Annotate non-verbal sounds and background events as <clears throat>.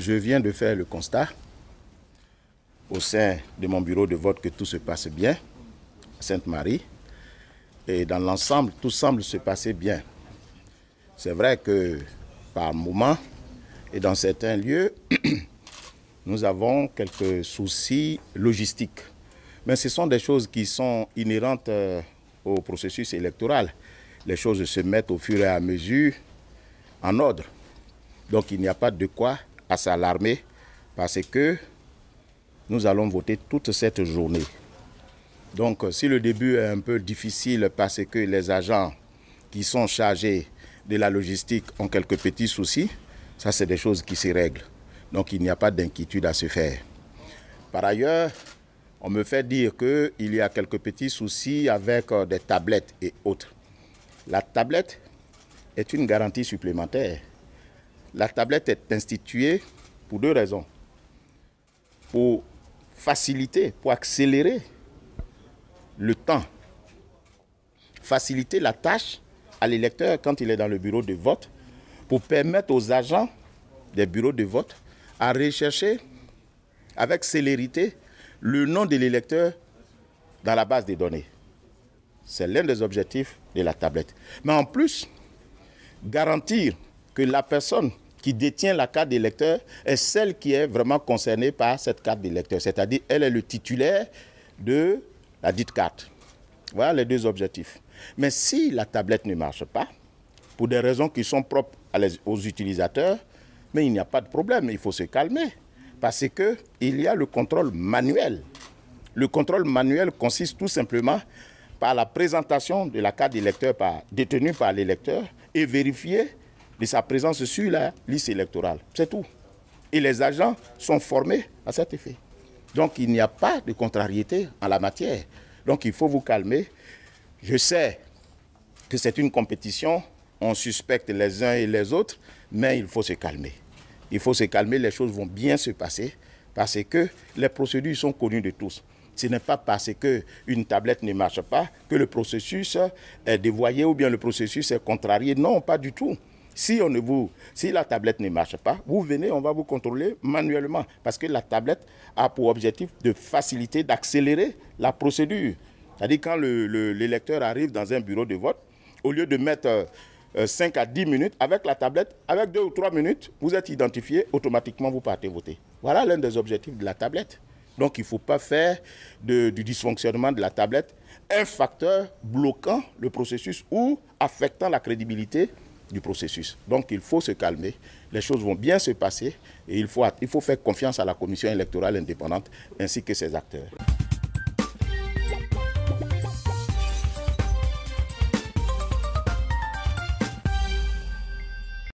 Je viens de faire le constat au sein de mon bureau de vote que tout se passe bien Sainte-Marie. Et dans l'ensemble, tout semble se passer bien. C'est vrai que par moment et dans certains lieux, <clears throat> nous avons quelques soucis logistiques. Mais ce sont des choses qui sont inhérentes euh, au processus électoral. Les choses se mettent au fur et à mesure en ordre. Donc il n'y a pas de quoi à s'alarmer parce que nous allons voter toute cette journée. Donc si le début est un peu difficile parce que les agents qui sont chargés de la logistique ont quelques petits soucis, ça c'est des choses qui se règlent. Donc il n'y a pas d'inquiétude à se faire. Par ailleurs, on me fait dire qu'il y a quelques petits soucis avec euh, des tablettes et autres. La tablette est une garantie supplémentaire. La tablette est instituée pour deux raisons. Pour faciliter, pour accélérer le temps, faciliter la tâche à l'électeur quand il est dans le bureau de vote, pour permettre aux agents des bureaux de vote à rechercher avec célérité le nom de l'électeur dans la base des données. C'est l'un des objectifs de la tablette. Mais en plus, garantir que la personne qui détient la carte d'électeur est celle qui est vraiment concernée par cette carte d'électeur. C'est-à-dire, elle est le titulaire de la dite carte. Voilà les deux objectifs. Mais si la tablette ne marche pas, pour des raisons qui sont propres aux utilisateurs, mais il n'y a pas de problème, il faut se calmer. Parce qu'il y a le contrôle manuel. Le contrôle manuel consiste tout simplement par la présentation de la carte d'électeur détenue par l'électeur et vérifier de sa présence sur la liste électorale. C'est tout. Et les agents sont formés à cet effet. Donc il n'y a pas de contrariété en la matière. Donc il faut vous calmer. Je sais que c'est une compétition, on suspecte les uns et les autres, mais il faut se calmer. Il faut se calmer, les choses vont bien se passer parce que les procédures sont connues de tous. Ce n'est pas parce qu'une tablette ne marche pas que le processus est dévoyé ou bien le processus est contrarié. Non, pas du tout. Si, on ne vous, si la tablette ne marche pas, vous venez, on va vous contrôler manuellement parce que la tablette a pour objectif de faciliter, d'accélérer la procédure. C'est-à-dire quand l'électeur arrive dans un bureau de vote, au lieu de mettre 5 euh, à 10 minutes, avec la tablette, avec 2 ou 3 minutes, vous êtes identifié, automatiquement vous partez voter. Voilà l'un des objectifs de la tablette. Donc il ne faut pas faire du dysfonctionnement de la tablette un facteur bloquant le processus ou affectant la crédibilité du processus. Donc il faut se calmer, les choses vont bien se passer et il faut, il faut faire confiance à la commission électorale indépendante ainsi que ses acteurs.